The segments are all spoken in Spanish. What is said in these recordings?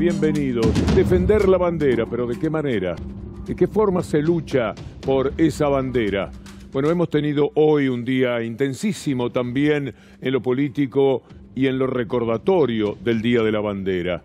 bienvenidos. Defender la bandera, pero ¿de qué manera? ¿De qué forma se lucha por esa bandera? Bueno, hemos tenido hoy un día intensísimo también en lo político y en lo recordatorio del Día de la Bandera.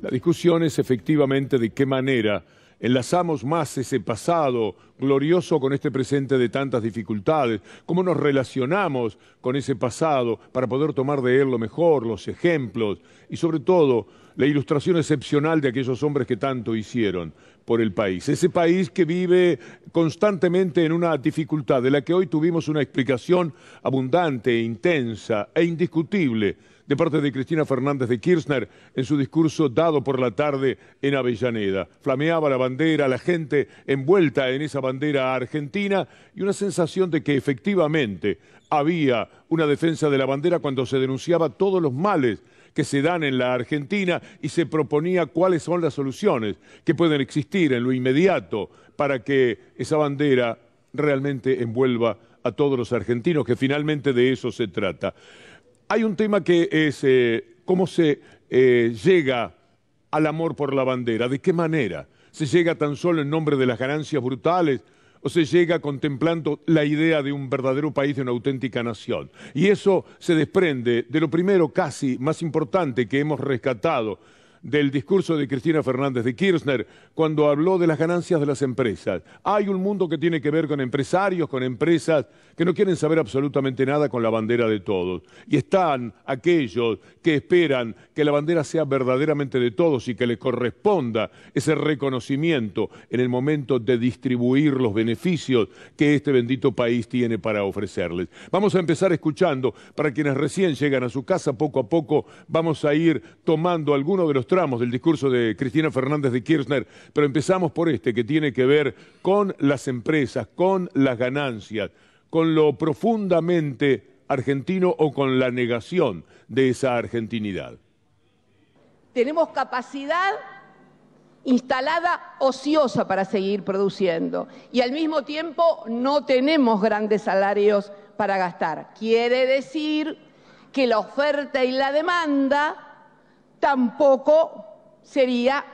La discusión es efectivamente de qué manera enlazamos más ese pasado glorioso con este presente de tantas dificultades, cómo nos relacionamos con ese pasado para poder tomar de él lo mejor, los ejemplos y sobre todo la ilustración excepcional de aquellos hombres que tanto hicieron por el país. Ese país que vive constantemente en una dificultad de la que hoy tuvimos una explicación abundante, intensa e indiscutible de parte de Cristina Fernández de Kirchner en su discurso dado por la tarde en Avellaneda. Flameaba la bandera, la gente envuelta en esa bandera argentina y una sensación de que efectivamente había una defensa de la bandera cuando se denunciaba todos los males que se dan en la Argentina y se proponía cuáles son las soluciones que pueden existir en lo inmediato para que esa bandera realmente envuelva a todos los argentinos, que finalmente de eso se trata. Hay un tema que es eh, cómo se eh, llega al amor por la bandera, de qué manera. Se llega tan solo en nombre de las ganancias brutales o se llega contemplando la idea de un verdadero país, de una auténtica nación. Y eso se desprende de lo primero, casi más importante, que hemos rescatado del discurso de Cristina Fernández de Kirchner cuando habló de las ganancias de las empresas. Hay un mundo que tiene que ver con empresarios, con empresas que no quieren saber absolutamente nada con la bandera de todos. Y están aquellos que esperan que la bandera sea verdaderamente de todos y que les corresponda ese reconocimiento en el momento de distribuir los beneficios que este bendito país tiene para ofrecerles. Vamos a empezar escuchando, para quienes recién llegan a su casa, poco a poco vamos a ir tomando algunos de los Hablamos del discurso de Cristina Fernández de Kirchner, pero empezamos por este, que tiene que ver con las empresas, con las ganancias, con lo profundamente argentino o con la negación de esa argentinidad. Tenemos capacidad instalada ociosa para seguir produciendo y al mismo tiempo no tenemos grandes salarios para gastar. Quiere decir que la oferta y la demanda tampoco sería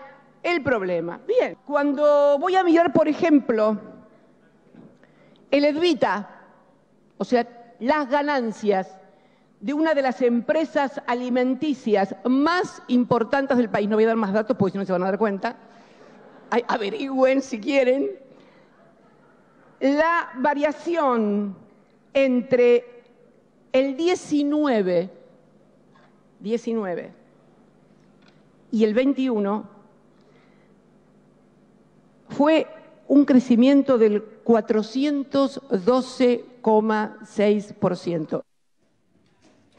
el problema. Bien, cuando voy a mirar, por ejemplo, el Edvita, o sea, las ganancias de una de las empresas alimenticias más importantes del país, no voy a dar más datos porque si no se van a dar cuenta, averigüen si quieren, la variación entre el 19, 19 y el 21 fue un crecimiento del 412,6%.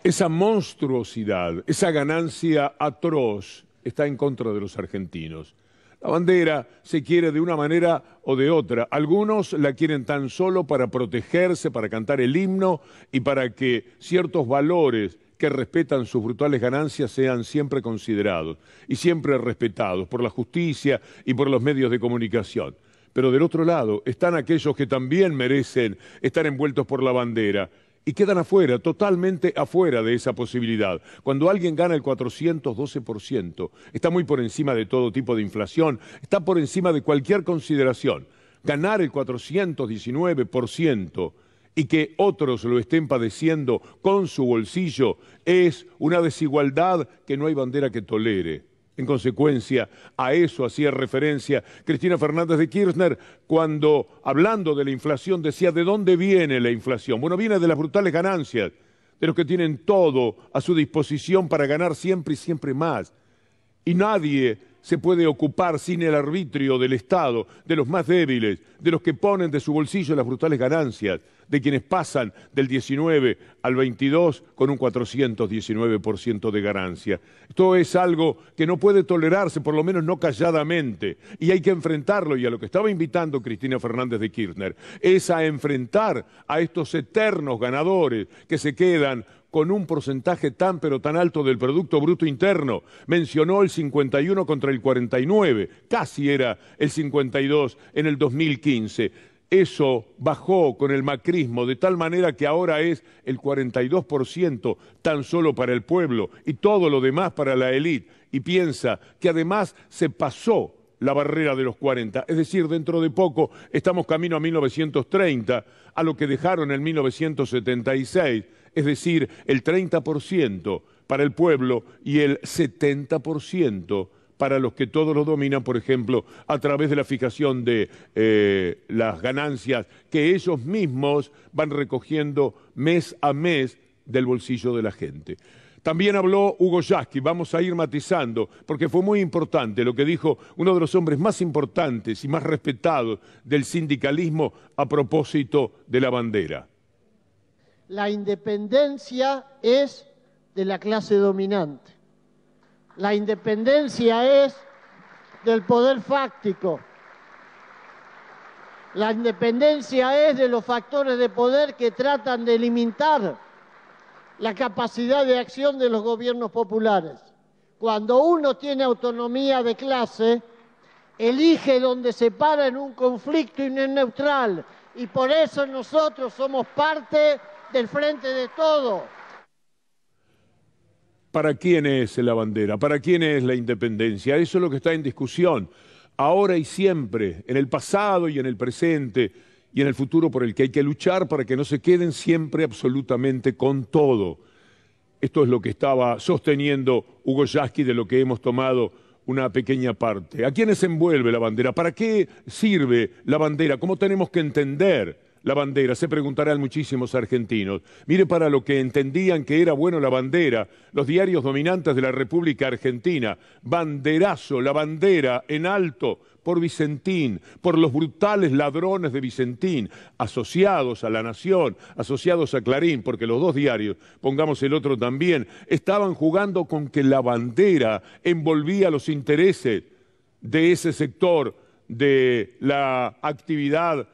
Esa monstruosidad, esa ganancia atroz está en contra de los argentinos. La bandera se quiere de una manera o de otra. Algunos la quieren tan solo para protegerse, para cantar el himno y para que ciertos valores que respetan sus brutales ganancias sean siempre considerados y siempre respetados por la justicia y por los medios de comunicación. Pero del otro lado están aquellos que también merecen estar envueltos por la bandera y quedan afuera, totalmente afuera de esa posibilidad. Cuando alguien gana el 412%, está muy por encima de todo tipo de inflación, está por encima de cualquier consideración. Ganar el 419% y que otros lo estén padeciendo con su bolsillo es una desigualdad que no hay bandera que tolere. En consecuencia, a eso hacía referencia Cristina Fernández de Kirchner cuando, hablando de la inflación, decía, ¿de dónde viene la inflación? Bueno, viene de las brutales ganancias, de los que tienen todo a su disposición para ganar siempre y siempre más. Y nadie se puede ocupar sin el arbitrio del Estado, de los más débiles, de los que ponen de su bolsillo las brutales ganancias, de quienes pasan del 19 al 22 con un 419% de ganancia. Esto es algo que no puede tolerarse, por lo menos no calladamente, y hay que enfrentarlo, y a lo que estaba invitando Cristina Fernández de Kirchner, es a enfrentar a estos eternos ganadores que se quedan con un porcentaje tan pero tan alto del Producto Bruto Interno. Mencionó el 51 contra el 49, casi era el 52 en el 2015. Eso bajó con el macrismo de tal manera que ahora es el 42% tan solo para el pueblo y todo lo demás para la élite. Y piensa que además se pasó la barrera de los 40. Es decir, dentro de poco estamos camino a 1930, a lo que dejaron en 1976 es decir, el 30% para el pueblo y el 70% para los que todos lo dominan, por ejemplo, a través de la fijación de eh, las ganancias que ellos mismos van recogiendo mes a mes del bolsillo de la gente. También habló Hugo Yasky, vamos a ir matizando, porque fue muy importante lo que dijo uno de los hombres más importantes y más respetados del sindicalismo a propósito de la bandera la independencia es de la clase dominante. La independencia es del poder fáctico. La independencia es de los factores de poder que tratan de limitar la capacidad de acción de los gobiernos populares. Cuando uno tiene autonomía de clase, elige donde se para en un conflicto y no es neutral. Y por eso nosotros somos parte del frente de todo. ¿Para quién es la bandera? ¿Para quién es la independencia? Eso es lo que está en discusión, ahora y siempre, en el pasado y en el presente y en el futuro por el que hay que luchar para que no se queden siempre absolutamente con todo. Esto es lo que estaba sosteniendo Hugo Yasky de lo que hemos tomado una pequeña parte. ¿A quiénes envuelve la bandera? ¿Para qué sirve la bandera? ¿Cómo tenemos que entender la bandera, se preguntarán muchísimos argentinos. Mire para lo que entendían que era bueno la bandera, los diarios dominantes de la República Argentina, banderazo, la bandera en alto por Vicentín, por los brutales ladrones de Vicentín, asociados a La Nación, asociados a Clarín, porque los dos diarios, pongamos el otro también, estaban jugando con que la bandera envolvía los intereses de ese sector de la actividad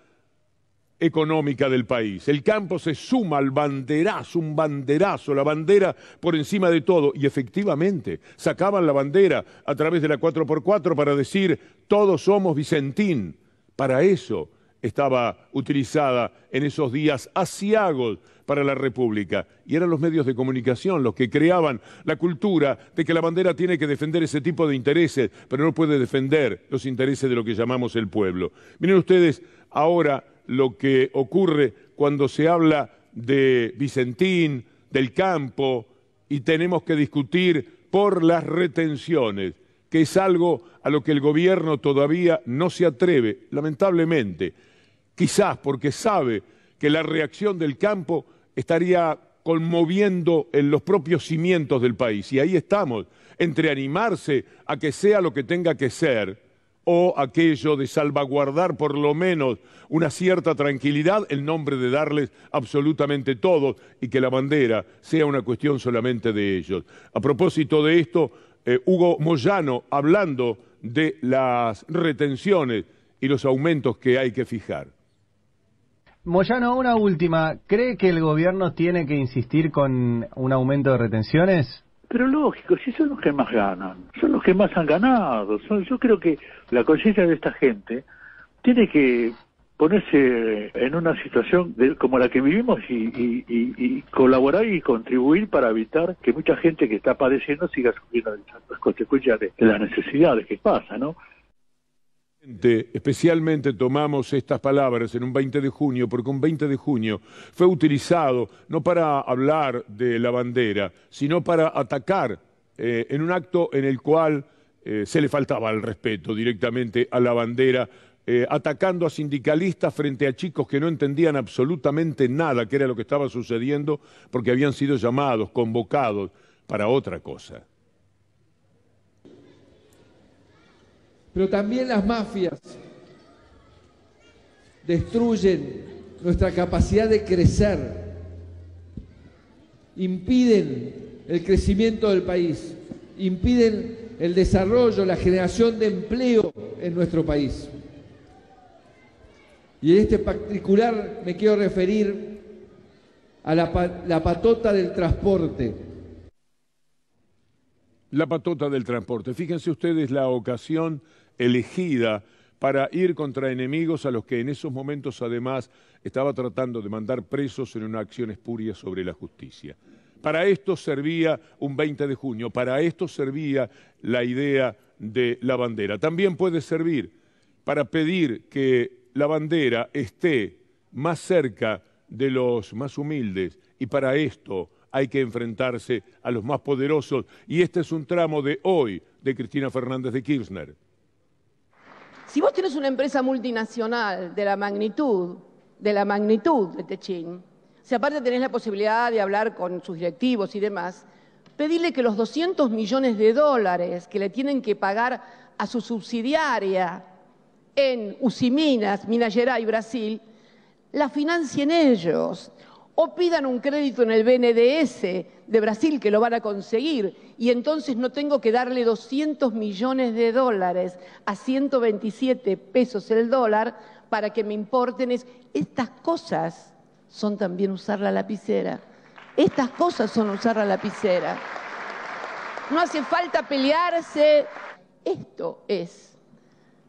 económica del país. El campo se suma al banderazo, un banderazo, la bandera por encima de todo. Y efectivamente, sacaban la bandera a través de la 4x4 para decir, todos somos Vicentín. Para eso estaba utilizada en esos días asiagos para la República. Y eran los medios de comunicación los que creaban la cultura de que la bandera tiene que defender ese tipo de intereses, pero no puede defender los intereses de lo que llamamos el pueblo. Miren ustedes, ahora lo que ocurre cuando se habla de Vicentín, del campo, y tenemos que discutir por las retenciones, que es algo a lo que el gobierno todavía no se atreve, lamentablemente, quizás porque sabe que la reacción del campo estaría conmoviendo en los propios cimientos del país. Y ahí estamos, entre animarse a que sea lo que tenga que ser o aquello de salvaguardar por lo menos una cierta tranquilidad en nombre de darles absolutamente todo y que la bandera sea una cuestión solamente de ellos. A propósito de esto, eh, Hugo Moyano, hablando de las retenciones y los aumentos que hay que fijar. Moyano, una última. ¿Cree que el gobierno tiene que insistir con un aumento de retenciones? Pero lógico, si son los que más ganan, son los que más han ganado. yo creo que la conciencia de esta gente tiene que ponerse en una situación como la que vivimos y, colaborar y contribuir para evitar que mucha gente que está padeciendo siga sufriendo las consecuencias de, de las necesidades que pasa, ¿no? Especialmente tomamos estas palabras en un 20 de junio, porque un 20 de junio fue utilizado no para hablar de la bandera, sino para atacar eh, en un acto en el cual eh, se le faltaba el respeto directamente a la bandera, eh, atacando a sindicalistas frente a chicos que no entendían absolutamente nada que era lo que estaba sucediendo, porque habían sido llamados, convocados para otra cosa. Pero también las mafias destruyen nuestra capacidad de crecer, impiden el crecimiento del país, impiden el desarrollo, la generación de empleo en nuestro país. Y en este particular me quiero referir a la, patota del transporte. La patota del transporte. Fíjense ustedes la ocasión elegida para ir contra enemigos a los que en esos momentos además estaba tratando de mandar presos en una acción espuria sobre la justicia. Para esto servía un 20 de junio, para esto servía la idea de la bandera. También puede servir para pedir que la bandera esté más cerca de los más humildes y para esto hay que enfrentarse a los más poderosos y este es un tramo de hoy de Cristina Fernández de Kirchner. Si vos tenés una empresa multinacional de la magnitud, de la magnitud de Techín, si aparte tenés la posibilidad de hablar con sus directivos y demás, pedirle que los 200 millones de dólares que le tienen que pagar a su subsidiaria en Usiminas, Minas Gerais, Brasil, la financien ellos o pidan un crédito en el BNDS de Brasil, que lo van a conseguir, y entonces no tengo que darle 200 millones de dólares a 127 pesos el dólar para que me importen. Estas cosas son también usar la lapicera. Estas cosas son usar la lapicera. No hace falta pelearse. Esto es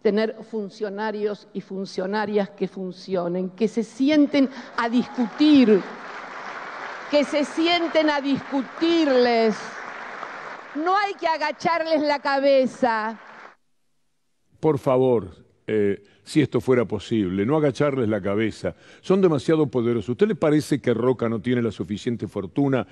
tener funcionarios y funcionarias que funcionen, que se sienten a discutir, que se sienten a discutirles. No hay que agacharles la cabeza. Por favor, eh, si esto fuera posible, no agacharles la cabeza. Son demasiado poderosos. ¿Usted le parece que Roca no tiene la suficiente fortuna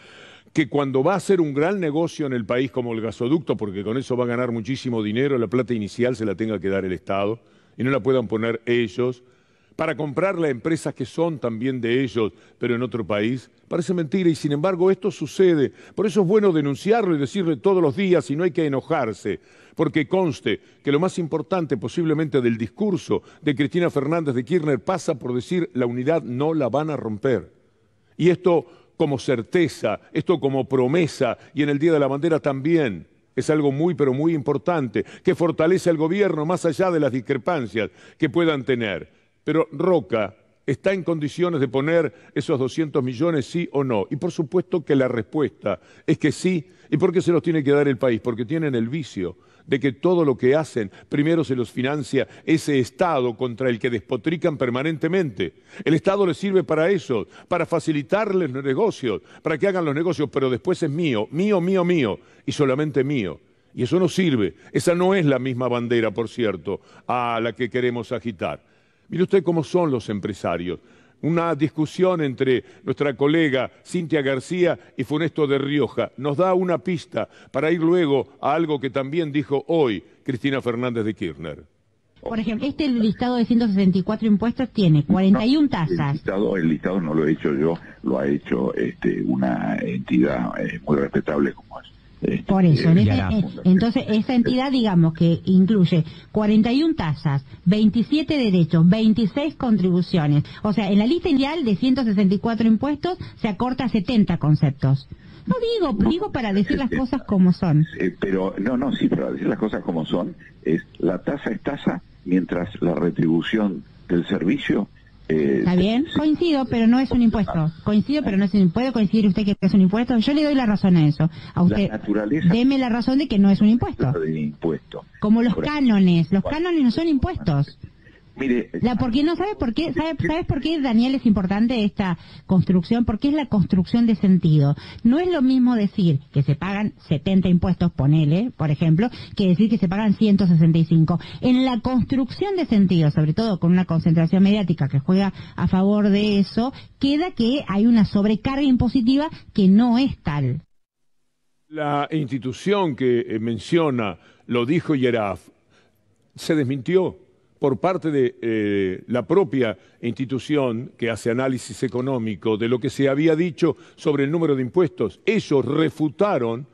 que cuando va a ser un gran negocio en el país como el gasoducto, porque con eso va a ganar muchísimo dinero, la plata inicial se la tenga que dar el Estado y no la puedan poner ellos, para comprar las empresas que son también de ellos, pero en otro país, parece mentira y sin embargo esto sucede. Por eso es bueno denunciarlo y decirle todos los días y no hay que enojarse, porque conste que lo más importante posiblemente del discurso de Cristina Fernández de Kirchner pasa por decir la unidad no la van a romper. Y esto como certeza, esto como promesa, y en el Día de la Bandera también. Es algo muy, pero muy importante, que fortalece al gobierno más allá de las discrepancias que puedan tener. Pero Roca está en condiciones de poner esos 200 millones, sí o no. Y por supuesto que la respuesta es que sí. ¿Y por qué se los tiene que dar el país? Porque tienen el vicio de que todo lo que hacen primero se los financia ese Estado contra el que despotrican permanentemente. El Estado les sirve para eso, para facilitarles los negocios, para que hagan los negocios, pero después es mío, mío, mío, mío, y solamente mío. Y eso no sirve. Esa no es la misma bandera, por cierto, a la que queremos agitar. Mire usted cómo son los empresarios una discusión entre nuestra colega Cintia García y Funesto de Rioja. Nos da una pista para ir luego a algo que también dijo hoy Cristina Fernández de Kirchner. Por ejemplo, este listado de 164 impuestos tiene 41 tasas. El listado, el listado no lo he hecho yo, lo ha hecho este, una entidad eh, muy respetable como es por eso, entonces esa entidad digamos que incluye 41 tasas, 27 derechos, 26 contribuciones. O sea, en la lista ideal de 164 impuestos se acorta a 70 conceptos. No digo, digo para decir las eh, cosas como son. Eh, pero, no, no, sí, para decir las cosas como son, es la tasa es tasa, mientras la retribución del servicio eh, Está bien, coincido, pero no es un impuesto. Coincido, pero no es un ¿Puede coincidir usted que es un impuesto? Yo le doy la razón a eso. A usted, la deme la razón de que no es un impuesto. impuesto. Como los cánones. Los cánones no son impuestos la porque no sabe por qué, ¿sabes por qué Daniel es importante esta construcción? Porque es la construcción de sentido. No es lo mismo decir que se pagan 70 impuestos, ponele, por ejemplo, que decir que se pagan 165. En la construcción de sentido, sobre todo con una concentración mediática que juega a favor de eso, queda que hay una sobrecarga impositiva que no es tal. La institución que eh, menciona, lo dijo Yeraf, se desmintió por parte de eh, la propia institución que hace análisis económico de lo que se había dicho sobre el número de impuestos. Ellos refutaron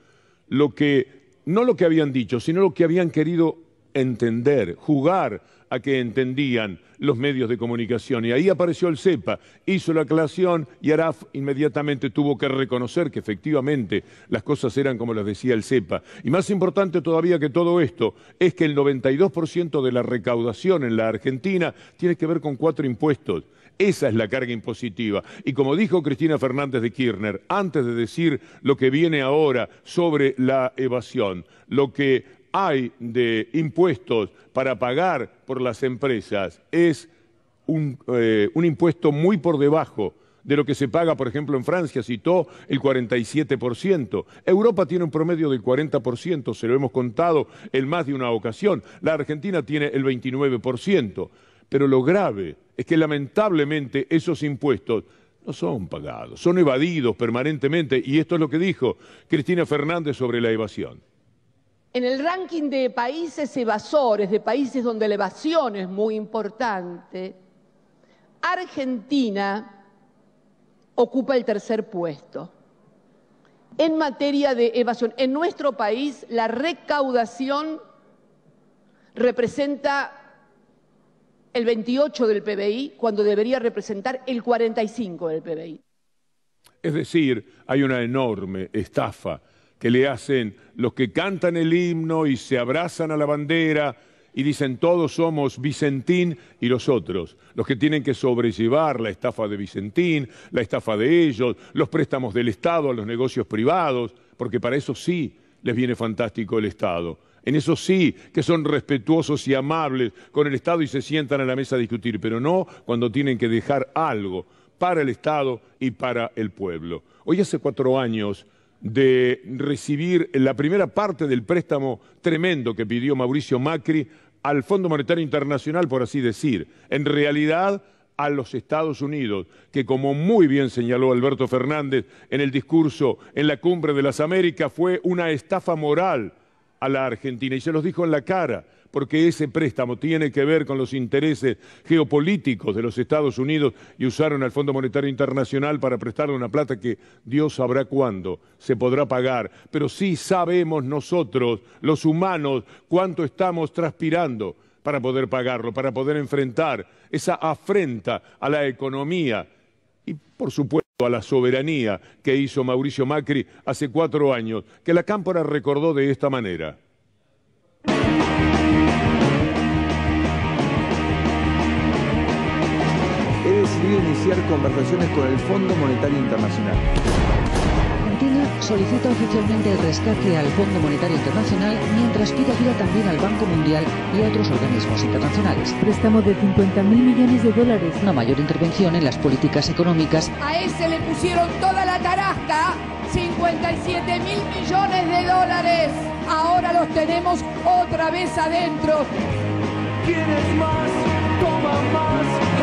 lo que, no lo que habían dicho, sino lo que habían querido entender, jugar a que entendían los medios de comunicación. Y ahí apareció el CEPA, hizo la aclaración y Araf inmediatamente tuvo que reconocer que efectivamente las cosas eran como las decía el CEPA. Y más importante todavía que todo esto es que el 92% de la recaudación en la Argentina tiene que ver con cuatro impuestos. Esa es la carga impositiva. Y como dijo Cristina Fernández de Kirchner, antes de decir lo que viene ahora sobre la evasión, lo que hay de impuestos para pagar por las empresas es eh, un, impuesto muy por debajo de lo que se paga, por ejemplo, en Francia, citó el 47%. Europa tiene un promedio del 40%, se lo hemos contado en más de una ocasión. La Argentina tiene el 29%. Pero lo grave es que lamentablemente esos impuestos no son pagados, son evadidos permanentemente. Y esto es lo que dijo Cristina Fernández sobre la evasión. En el ranking de países evasores, de países donde la evasión es muy importante, Argentina ocupa el tercer puesto en materia de evasión. En nuestro país la recaudación representa el 28 del PBI cuando debería representar el 45 del PBI. Es decir, hay una enorme estafa que le hacen los que cantan el himno y se abrazan a la bandera y dicen todos somos Vicentín y los otros, los que tienen que sobrellevar la estafa de Vicentín, la estafa de ellos, los préstamos del Estado a los negocios privados, porque para eso sí les viene fantástico el Estado. En eso sí, que son respetuosos y amables con el Estado y se sientan a la mesa a discutir, pero no cuando tienen que dejar algo para el Estado y para el pueblo. Hoy hace cuatro años de recibir la primera parte del préstamo tremendo que pidió Mauricio Macri al Fondo Monetario Internacional, por así decir. En realidad, a los Estados Unidos, que como muy bien señaló Alberto Fernández en el discurso en la cumbre de las Américas, fue una estafa moral a la Argentina. Y se los dijo en la cara, porque ese préstamo tiene que ver con los intereses geopolíticos de los Estados Unidos y usaron al Fondo Monetario Internacional para prestarle una plata que Dios sabrá cuándo se podrá pagar, pero sí sabemos nosotros, los humanos, cuánto estamos transpirando para poder pagarlo, para poder enfrentar esa afrenta a la economía y por supuesto a la soberanía que hizo Mauricio Macri hace cuatro años, que la Cámpora recordó de esta manera. He decidido iniciar conversaciones con el Fondo Monetario Internacional solicita oficialmente el rescate al Fondo Monetario Internacional, mientras pide ayuda también al Banco Mundial y a otros organismos internacionales. Préstamo de 50.000 millones de dólares. Una mayor intervención en las políticas económicas. A ese le pusieron toda la tarasca, 57.000 millones de dólares. Ahora los tenemos otra vez adentro. ¿Quieres más? Toma más.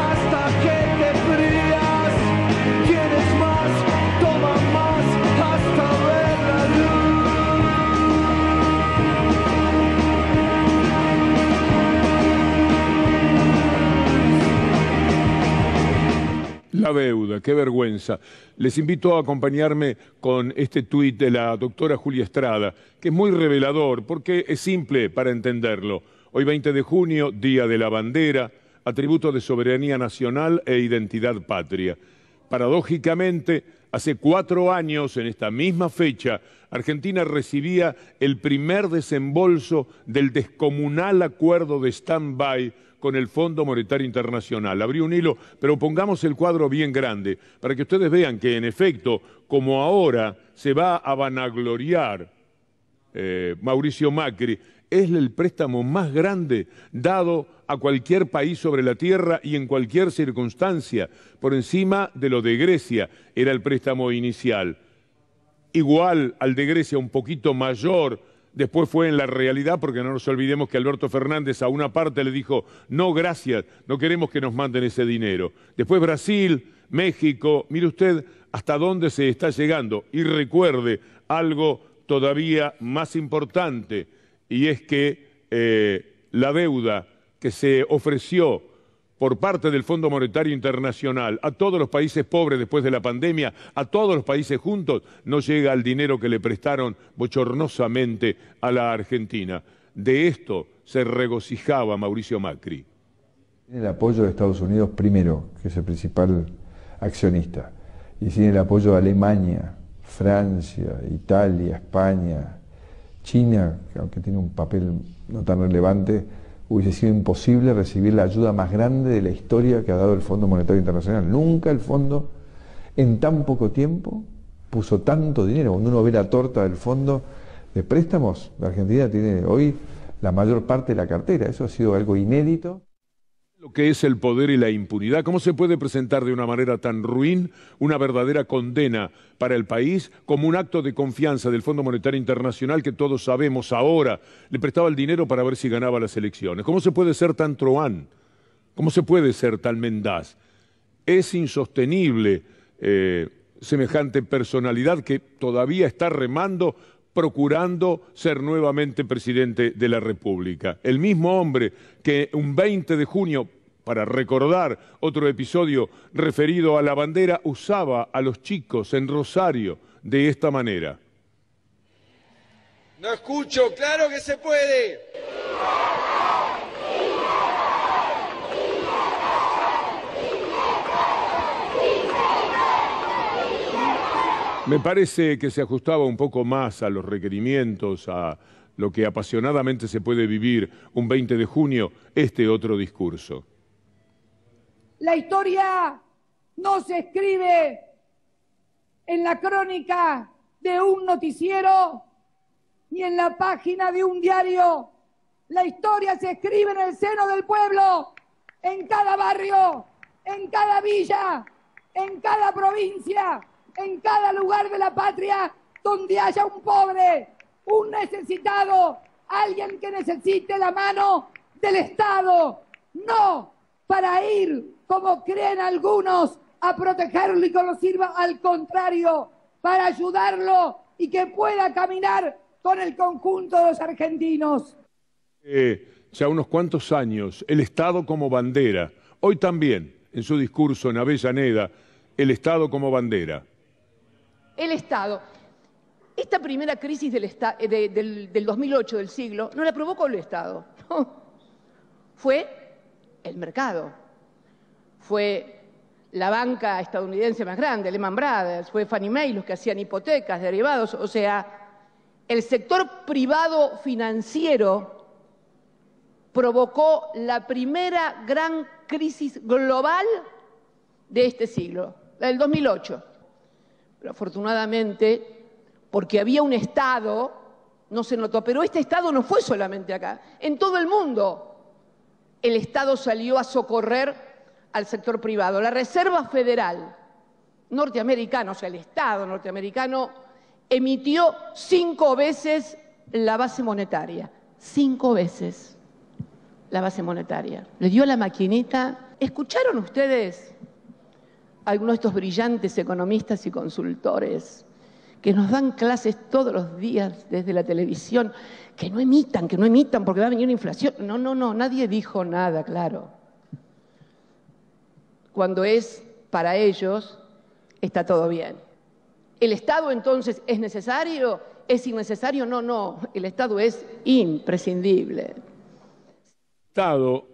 la deuda, qué vergüenza. Les invito a acompañarme con este tuit de la doctora Julia Estrada, que es muy revelador porque es simple para entenderlo. Hoy 20 de junio, Día de la Bandera, atributo de soberanía nacional e identidad patria. Paradójicamente, hace cuatro años, en esta misma fecha, Argentina recibía el primer desembolso del descomunal acuerdo de stand-by con el Fondo Monetario Internacional. Abrí un hilo, pero pongamos el cuadro bien grande para que ustedes vean que en efecto, como ahora se va a vanagloriar eh, Mauricio Macri, es el préstamo más grande dado a cualquier país sobre la tierra y en cualquier circunstancia, por encima de lo de Grecia, era el préstamo inicial. Igual al de Grecia, un poquito mayor, después fue en la realidad, porque no nos olvidemos que Alberto Fernández a una parte le dijo, no, gracias, no queremos que nos manden ese dinero. Después Brasil, México, mire usted hasta dónde se está llegando. Y recuerde algo todavía más importante, y es que eh, la deuda que se ofreció por parte del Fondo Monetario Internacional a todos los países pobres después de la pandemia, a todos los países juntos, no llega el dinero que le prestaron bochornosamente a la Argentina. De esto se regocijaba Mauricio Macri. el apoyo de Estados Unidos primero, que es el principal accionista, y sin el apoyo de Alemania, Francia, Italia, España, China, que aunque tiene un papel no tan relevante, hubiese sido imposible recibir la ayuda más grande de la historia que ha dado el Fondo Monetario Internacional. Nunca el fondo en tan poco tiempo puso tanto dinero. Cuando uno ve la torta del fondo de préstamos, la Argentina tiene hoy la mayor parte de la cartera. Eso ha sido algo inédito. Lo que es el poder y la impunidad, ¿cómo se puede presentar de una manera tan ruin una verdadera condena para el país como un acto de confianza del Fondo Monetario Internacional que todos sabemos ahora le prestaba el dinero para ver si ganaba las elecciones? ¿Cómo se puede ser tan troán? ¿Cómo se puede ser tan mendaz? Es insostenible eh, semejante personalidad que todavía está remando procurando ser nuevamente presidente de la República. El mismo hombre que un 20 de junio, para recordar otro episodio referido a la bandera, usaba a los chicos en Rosario de esta manera. No escucho, claro que se puede. Me parece que se ajustaba un poco más a los requerimientos, a lo que apasionadamente se puede vivir un 20 de junio, este otro discurso. La historia no se escribe en la crónica de un noticiero ni en la página de un diario. La historia se escribe en el seno del pueblo, en cada barrio, en cada villa, en cada provincia en cada lugar de la patria donde haya un pobre, un necesitado, alguien que necesite la mano del Estado. No para ir, como creen algunos, a protegerlo y que lo sirva al contrario, para ayudarlo y que pueda caminar con el conjunto de los argentinos. Eh, ya unos cuantos años, el Estado como bandera. Hoy también, en su discurso en Avellaneda, el Estado como bandera el Estado. Esta primera crisis del, eh, del, 2008 del siglo no la provocó el Estado, no. fue el mercado, fue la banca estadounidense más grande, Lehman Brothers, fue Fannie Mae, los que hacían hipotecas, derivados, o sea, el sector privado financiero provocó la primera gran crisis global de este siglo, la del 2008 afortunadamente, porque había un Estado, no se notó. Pero este Estado no fue solamente acá, en todo el mundo el Estado salió a socorrer al sector privado. La Reserva Federal norteamericana, o sea, el Estado norteamericano, emitió cinco veces la base monetaria. Cinco veces la base monetaria. Le dio la maquinita. ¿Escucharon ustedes algunos de estos brillantes economistas y consultores que nos dan clases todos los días desde la televisión, que no emitan, que no emitan porque va a venir una inflación. No, no, no, nadie dijo nada, claro. Cuando es para ellos, está todo bien. ¿El Estado entonces es necesario? ¿Es innecesario? No, no, el Estado es imprescindible. Estado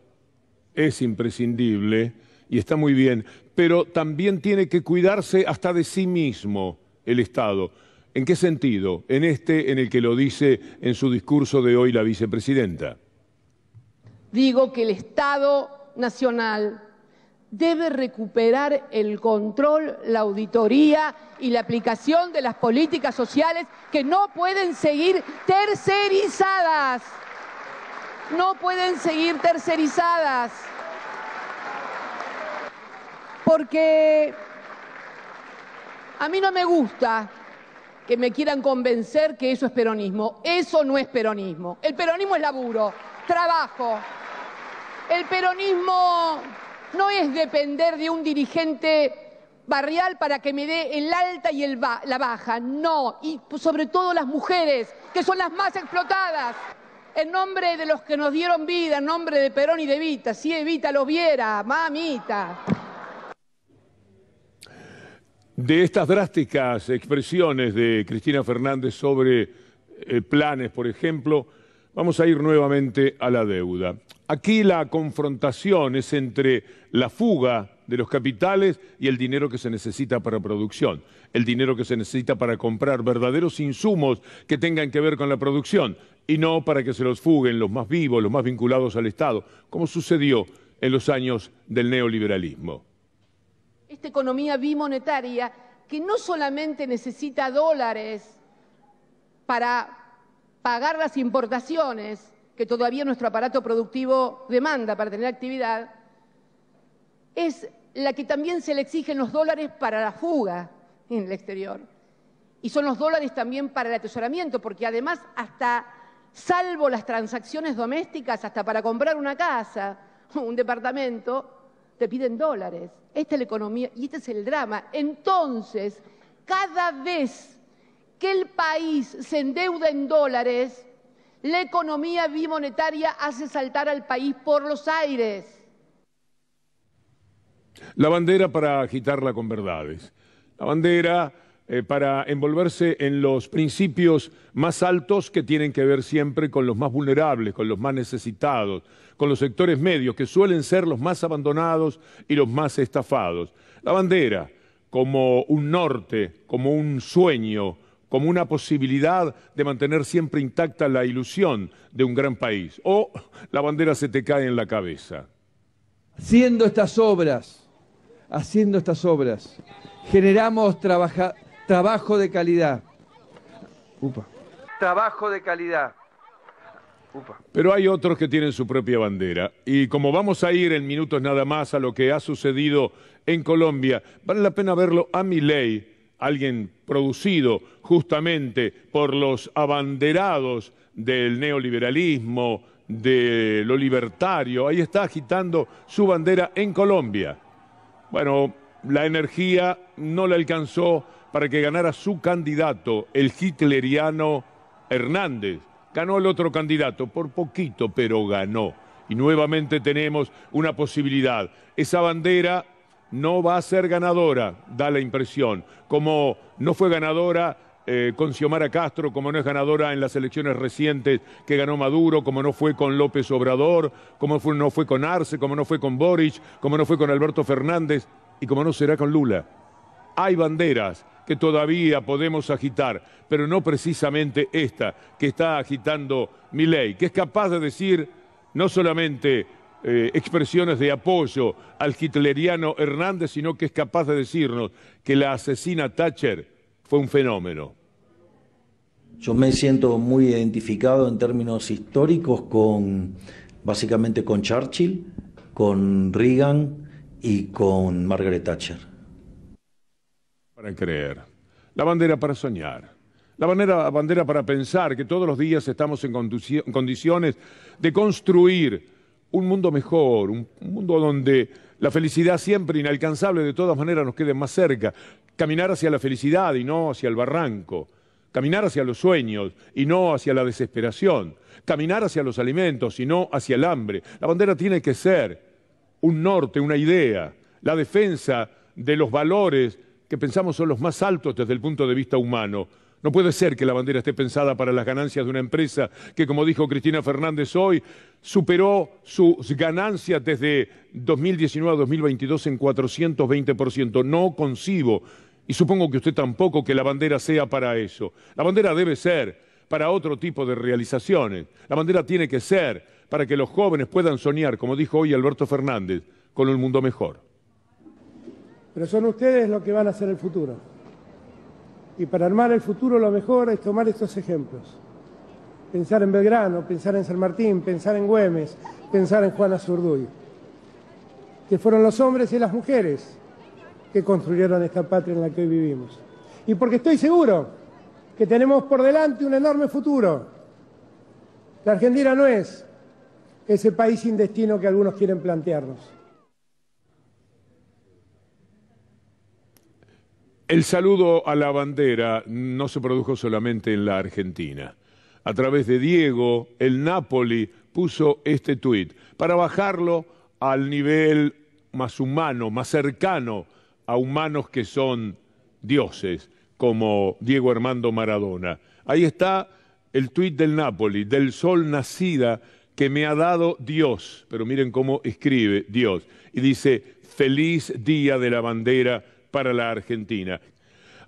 es imprescindible y está muy bien, pero también tiene que cuidarse hasta de sí mismo el Estado. ¿En qué sentido? En este en el que lo dice en su discurso de hoy la vicepresidenta. Digo que el Estado Nacional debe recuperar el control, la auditoría y la aplicación de las políticas sociales que no pueden seguir tercerizadas. No pueden seguir tercerizadas porque a mí no me gusta que me quieran convencer que eso es peronismo. Eso no es peronismo. El peronismo es laburo, trabajo. El peronismo no es depender de un dirigente barrial para que me dé el alta y la baja. No, y sobre todo las mujeres, que son las más explotadas. En nombre de los que nos dieron vida, en nombre de Perón y de Evita, si Evita lo viera, mamita. De estas drásticas expresiones de Cristina Fernández sobre eh, planes, por ejemplo, vamos a ir nuevamente a la deuda. Aquí la confrontación es entre la fuga de los capitales y el dinero que se necesita para producción, el dinero que se necesita para comprar verdaderos insumos que tengan que ver con la producción y no para que se los fuguen los más vivos, los más vinculados al Estado, como sucedió en los años del neoliberalismo esta economía bimonetaria que no solamente necesita dólares para pagar las importaciones que todavía nuestro aparato productivo demanda para tener actividad, es la que también se le exigen los dólares para la fuga en el exterior. Y son los dólares también para el atesoramiento, porque además hasta, salvo las transacciones domésticas, hasta para comprar una casa, o un departamento, te piden dólares. Esta es la economía y este es el drama. Entonces, cada vez que el país se endeuda en dólares, la economía bimonetaria hace saltar al país por los aires. La bandera para agitarla con verdades. La bandera eh, para envolverse en los principios más altos que tienen que ver siempre con los más vulnerables, con los más necesitados, con los sectores medios, que suelen ser los más abandonados y los más estafados. La bandera, como un norte, como un sueño, como una posibilidad de mantener siempre intacta la ilusión de un gran país. O la bandera se te cae en la cabeza. Haciendo estas obras, haciendo estas obras, generamos trabajadores. Trabajo de calidad. Trabajo de calidad. Pero hay otros que tienen su propia bandera. Y como vamos a ir en minutos nada más a lo que ha sucedido en Colombia, vale la pena verlo a mi ley, alguien producido justamente por los abanderados del neoliberalismo, de lo libertario. Ahí está agitando su bandera en Colombia. Bueno, la energía no la alcanzó para que ganara su candidato, el hitleriano Hernández. Ganó el otro candidato, por poquito, pero ganó. Y nuevamente tenemos una posibilidad. Esa bandera no va a ser ganadora, da la impresión. Como no fue ganadora eh, con Xiomara Castro, como no es ganadora en las elecciones recientes que ganó Maduro, como no fue con López Obrador, como no fue con Arce, como no fue con Boric, como no fue con Alberto Fernández y como no será con Lula. Hay banderas que todavía podemos agitar, pero no precisamente esta que está agitando mi ley, que es capaz de decir no solamente eh, expresiones de apoyo al hitleriano Hernández, sino que es capaz de decirnos que la asesina Thatcher fue un fenómeno. Yo me siento muy identificado en términos históricos con, básicamente con Churchill, con Reagan y con Margaret Thatcher para creer, la bandera para soñar, la bandera, para pensar que todos los días estamos en condiciones de construir un mundo mejor, un, un mundo donde la felicidad siempre inalcanzable de todas maneras nos quede más cerca, caminar hacia la felicidad y no hacia el barranco, caminar hacia los sueños y no hacia la desesperación, caminar hacia los alimentos y no hacia el hambre. La bandera tiene que ser un norte, una idea, la defensa de los valores que pensamos son los más altos desde el punto de vista humano. No puede ser que la bandera esté pensada para las ganancias de una empresa que, como dijo Cristina Fernández hoy, superó sus ganancias desde 2019 a 2022 en 420%. No concibo, y supongo que usted tampoco, que la bandera sea para eso. La bandera debe ser para otro tipo de realizaciones. La bandera tiene que ser para que los jóvenes puedan soñar, como dijo hoy Alberto Fernández, con un mundo mejor. Pero son ustedes los que van a hacer el futuro. Y para armar el futuro lo mejor es tomar estos ejemplos. Pensar en Belgrano, pensar en San Martín, pensar en Güemes, pensar en Juana Zurduy. Que fueron los hombres y las mujeres que construyeron esta patria en la que hoy vivimos. Y porque estoy seguro que tenemos por delante un enorme futuro. La Argentina no es ese país sin destino que algunos quieren plantearnos. El saludo a la bandera no se produjo solamente en la Argentina. A través de Diego, el Napoli puso este tuit para bajarlo al nivel más humano, más cercano a humanos que son dioses, como Diego Armando Maradona. Ahí está el tuit del Napoli, del sol nacida que me ha dado Dios. Pero miren cómo escribe Dios. Y dice, feliz día de la bandera para la Argentina.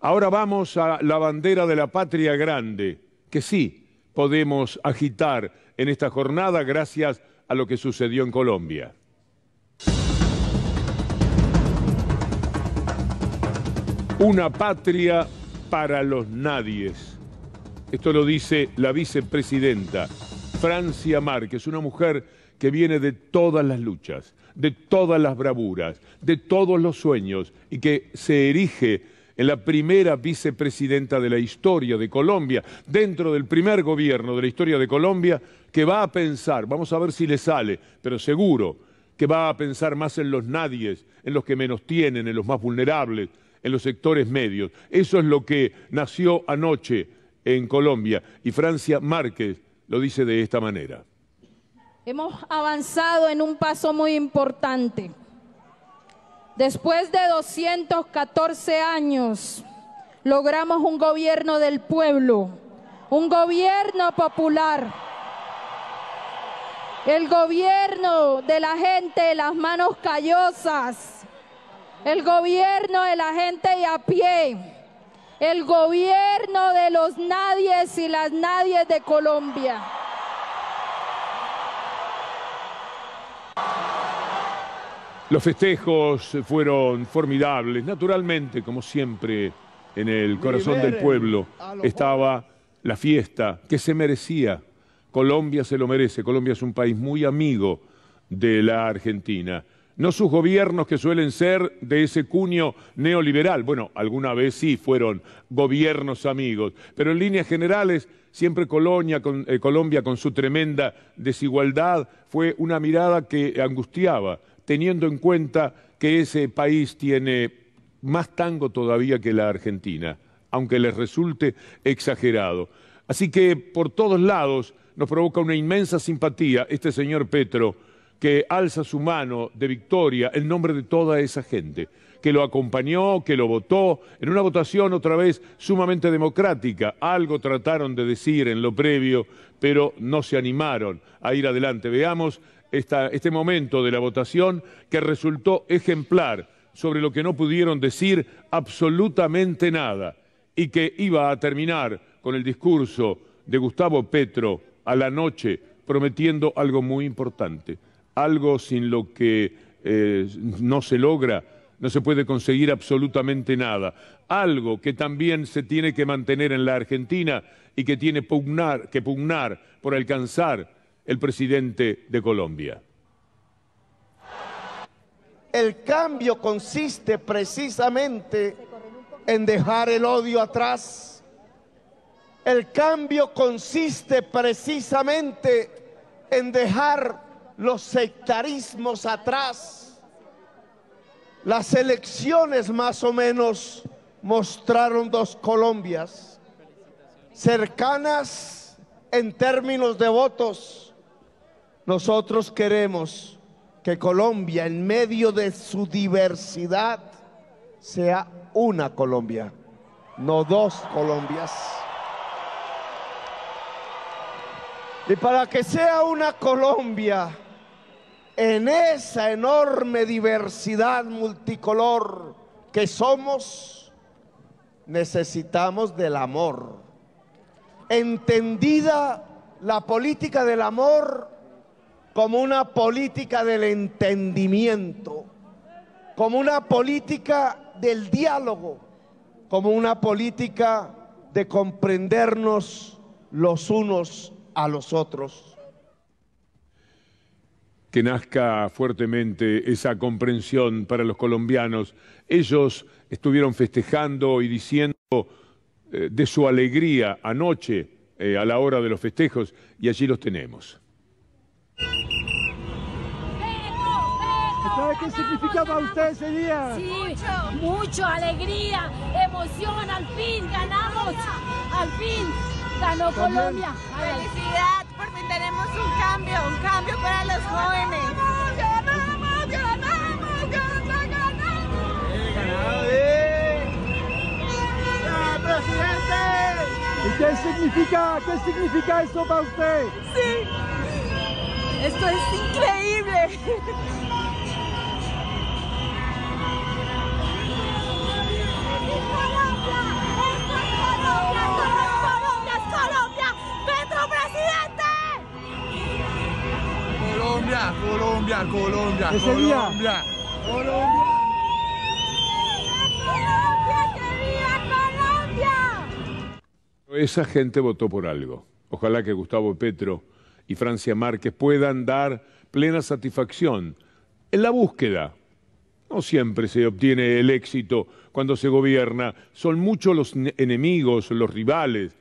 Ahora vamos a la bandera de la patria grande, que sí podemos agitar en esta jornada gracias a lo que sucedió en Colombia. Una patria para los nadies. Esto lo dice la vicepresidenta Francia Márquez, una mujer que viene de todas las luchas de todas las bravuras, de todos los sueños, y que se erige en la primera vicepresidenta de la historia de Colombia, dentro del primer gobierno de la historia de Colombia, que va a pensar, vamos a ver si le sale, pero seguro que va a pensar más en los nadies, en los que menos tienen, en los más vulnerables, en los sectores medios. Eso es lo que nació anoche en Colombia y Francia Márquez lo dice de esta manera. Hemos avanzado en un paso muy importante. Después de 214 años, logramos un gobierno del pueblo, un gobierno popular, el gobierno de la gente de las manos callosas, el gobierno de la gente y a pie, el gobierno de los nadies y las nadies de Colombia. Los festejos fueron formidables, naturalmente, como siempre, en el corazón del pueblo estaba la fiesta que se merecía. Colombia se lo merece, Colombia es un país muy amigo de la Argentina. No sus gobiernos que suelen ser de ese cuño neoliberal. Bueno, alguna vez sí fueron gobiernos amigos, pero en líneas generales Siempre eh, Colombia, con su tremenda desigualdad, fue una mirada que angustiaba, teniendo en cuenta que ese país tiene más tango todavía que la Argentina, aunque les resulte exagerado. Así que por todos lados nos provoca una inmensa simpatía este señor Petro, que alza su mano de victoria en nombre de toda esa gente que lo acompañó, que lo votó, en una votación otra vez sumamente democrática. Algo trataron de decir en lo previo, pero no se animaron a ir adelante. Veamos este momento de la votación que resultó ejemplar sobre lo que no pudieron decir absolutamente nada y que iba a terminar con el discurso de Gustavo Petro a la noche prometiendo algo muy importante, algo sin lo que eh, no se logra no se puede conseguir absolutamente nada. Algo que también se tiene que mantener en la Argentina y que tiene que pugnar por alcanzar el presidente de Colombia. El cambio consiste precisamente en dejar el odio atrás. El cambio consiste precisamente en dejar los sectarismos atrás las elecciones más o menos mostraron dos Colombias cercanas en términos de votos. Nosotros queremos que Colombia, en medio de su diversidad, sea una Colombia, no dos Colombias. Y para que sea una Colombia, en esa enorme diversidad multicolor que somos, necesitamos del amor. Entendida la política del amor como una política del entendimiento, como una política del diálogo, como una política de comprendernos los unos a los otros que nazca fuertemente esa comprensión para los colombianos. Ellos estuvieron festejando y diciendo eh, de su alegría anoche eh, a la hora de los festejos y allí los tenemos. qué significa para usted ese día? Sí, mucho, mucho, alegría, emoción, al fin ganamos, al fin ganó Colombia. Felicidad un cambio, un cambio para los jóvenes. ¡Ganamos, ganamos, ganamos, ganamos! ganamos ¿Y qué significa? ¿Qué significa eso para usted? Sí, esto es increíble. Colombia, Colombia, Colombia, ¡Colombia! Colombia, Colombia, Colombia. Esa gente votó por algo. Ojalá que Gustavo Petro y Francia Márquez puedan dar plena satisfacción en la búsqueda. No siempre se obtiene el éxito cuando se gobierna. Son muchos los enemigos, los rivales,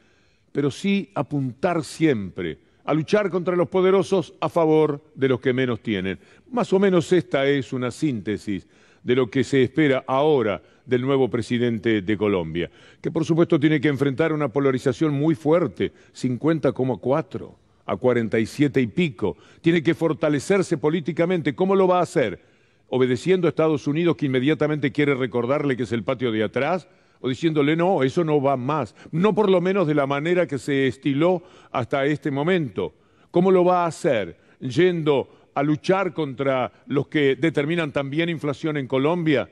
pero sí apuntar siempre a luchar contra los poderosos a favor de los que menos tienen. Más o menos esta es una síntesis de lo que se espera ahora del nuevo presidente de Colombia, que por supuesto tiene que enfrentar una polarización muy fuerte, 50,4 a 47 y pico. Tiene que fortalecerse políticamente. ¿Cómo lo va a hacer? Obedeciendo a Estados Unidos, que inmediatamente quiere recordarle que es el patio de atrás, o diciéndole no, eso no va más, no por lo menos de la manera que se estiló hasta este momento. ¿Cómo lo va a hacer? ¿Yendo a luchar contra los que determinan también inflación en Colombia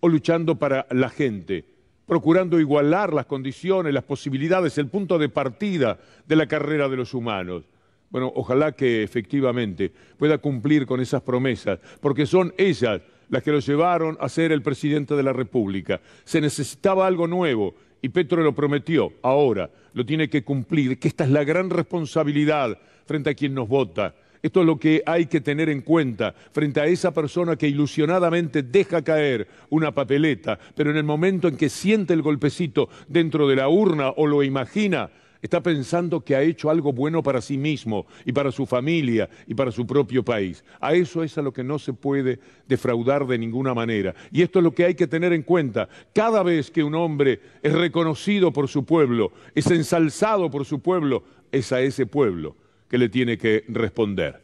o luchando para la gente? procurando igualar las condiciones, las posibilidades, el punto de partida de la carrera de los humanos. Bueno, ojalá que efectivamente pueda cumplir con esas promesas, porque son ellas las que lo llevaron a ser el presidente de la República. Se necesitaba algo nuevo y Petro lo prometió. Ahora lo tiene que cumplir, que esta es la gran responsabilidad frente a quien nos vota. Esto es lo que hay que tener en cuenta frente a esa persona que ilusionadamente deja caer una papeleta, pero en el momento en que siente el golpecito dentro de la urna o lo imagina, está pensando que ha hecho algo bueno para sí mismo y para su familia y para su propio país. A eso es a lo que no se puede defraudar de ninguna manera. Y esto es lo que hay que tener en cuenta. Cada vez que un hombre es reconocido por su pueblo, es ensalzado por su pueblo, es a ese pueblo que le tiene que responder.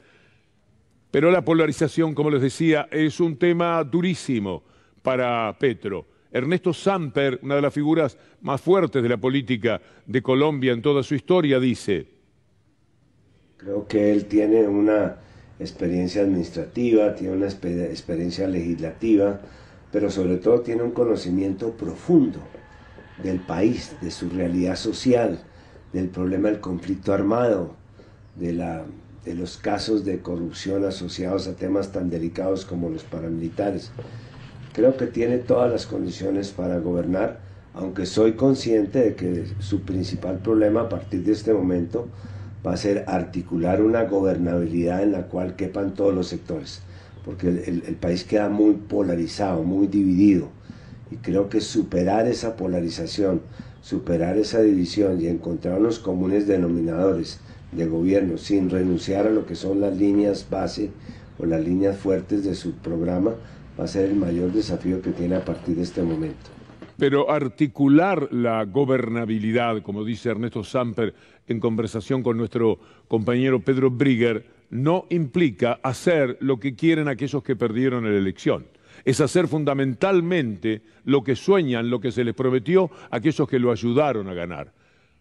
Pero la polarización, como les decía, es un tema durísimo para Petro Ernesto Samper, una de las figuras más fuertes de la política de Colombia en toda su historia, dice. Creo que él tiene una experiencia administrativa, tiene una experiencia legislativa, pero sobre todo tiene un conocimiento profundo del país, de su realidad social, del problema del conflicto armado, de los casos de corrupción asociados a temas tan delicados como los paramilitares. Creo que tiene todas las condiciones para gobernar, aunque soy consciente de que su principal problema a partir de este momento va a ser articular una gobernabilidad en la cual quepan todos los sectores, porque el, país queda muy polarizado, muy dividido, y creo que superar esa polarización, superar esa división y encontrar unos comunes denominadores de gobierno sin renunciar a lo que son las líneas base o las líneas fuertes de su programa, va a ser el mayor desafío que tiene a partir de este momento. Pero articular la gobernabilidad, como dice Ernesto Samper en conversación con nuestro compañero Pedro Brigger, no implica hacer lo que quieren aquellos que perdieron la elección. Es hacer fundamentalmente lo que sueñan, lo que se les prometió a aquellos que lo ayudaron a ganar.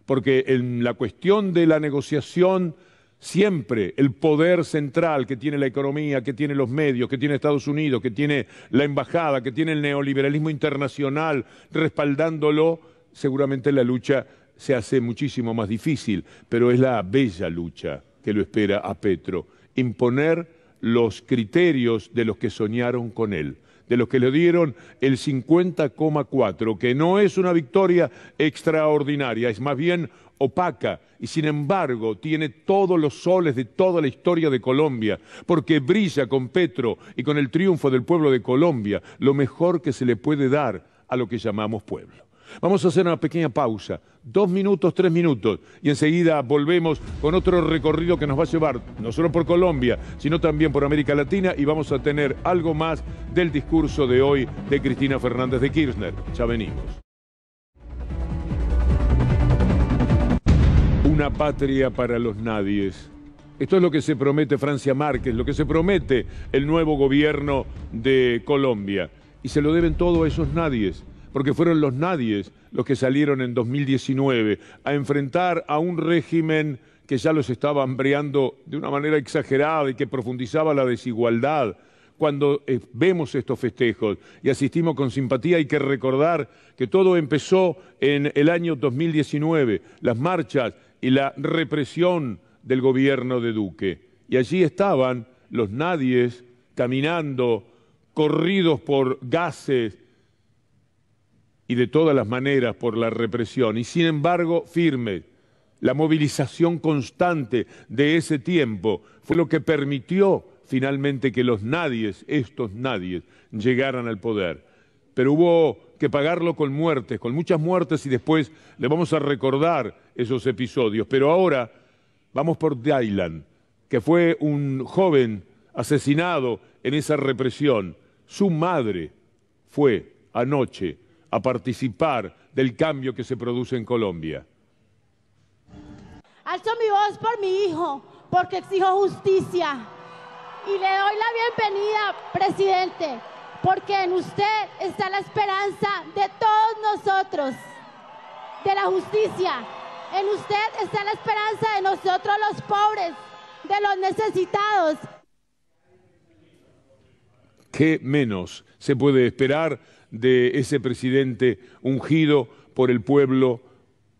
Porque en la cuestión de la negociación siempre el poder central que tiene la economía, que tiene los medios, que tiene Estados Unidos, que tiene la embajada, que tiene el neoliberalismo internacional respaldándolo, seguramente la lucha se hace muchísimo más difícil, pero es la bella lucha que lo espera a Petro, imponer los criterios de los que soñaron con él de los que le dieron el 50,4, que no es una victoria extraordinaria, es más bien opaca y sin embargo tiene todos los soles de toda la historia de Colombia, porque brilla con Petro y con el triunfo del pueblo de Colombia lo mejor que se le puede dar a lo que llamamos pueblo. Vamos a hacer una pequeña pausa, dos minutos, tres minutos, y enseguida volvemos con otro recorrido que nos va a llevar no solo por Colombia, sino también por América Latina, y vamos a tener algo más del discurso de hoy de Cristina Fernández de Kirchner. Ya venimos. una patria para los nadies. Esto es lo que se promete Francia Márquez, lo que se promete el nuevo gobierno de Colombia. Y se lo deben todo a esos nadies, porque fueron los nadies los que salieron en 2019 a enfrentar a un régimen que ya los estaba hambreando de una manera exagerada y que profundizaba la desigualdad cuando eh, vemos estos festejos y asistimos con simpatía. Hay que recordar que todo empezó en el año 2019, las marchas y la represión del gobierno de Duque. Y allí estaban los nadies caminando, corridos por gases y de todas las maneras por la represión. Y sin embargo, firme, La movilización constante de ese tiempo fue lo que permitió finalmente que los nadies, estos nadies, llegaran al poder. Pero hubo que pagarlo con muertes, con muchas muertes y después le vamos a recordar esos episodios. Pero ahora vamos por Dailan, que fue un joven asesinado en esa represión. Su madre fue anoche a participar del cambio que se produce en Colombia. Alzo mi voz por mi hijo, porque exijo justicia y le doy la bienvenida, presidente, porque en usted está la esperanza de todos nosotros, de la justicia. En usted está la esperanza de nosotros los pobres, de los necesitados. ¿Qué menos se puede esperar de ese presidente ungido por el pueblo,